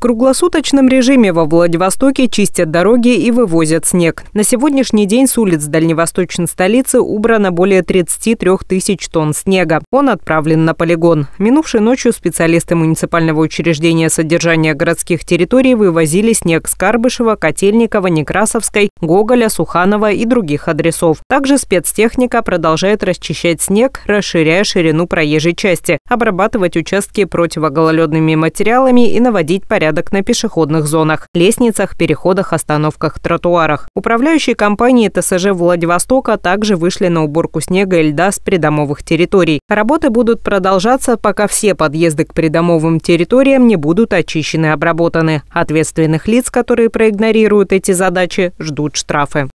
круглосуточном режиме во Владивостоке чистят дороги и вывозят снег. На сегодняшний день с улиц дальневосточной столицы убрано более 33 тысяч тонн снега. Он отправлен на полигон. Минувшей ночью специалисты муниципального учреждения содержания городских территорий вывозили снег с Карбышева, Котельникова, Некрасовской, Гоголя, Суханова и других адресов. Также спецтехника продолжает расчищать снег, расширяя ширину проезжей части, обрабатывать участки противогололедными материалами и наводить порядок порядок на пешеходных зонах, лестницах, переходах, остановках, тротуарах. Управляющие компании ТСЖ Владивостока также вышли на уборку снега и льда с придомовых территорий. Работы будут продолжаться, пока все подъезды к придомовым территориям не будут очищены и обработаны. Ответственных лиц, которые проигнорируют эти задачи, ждут штрафы.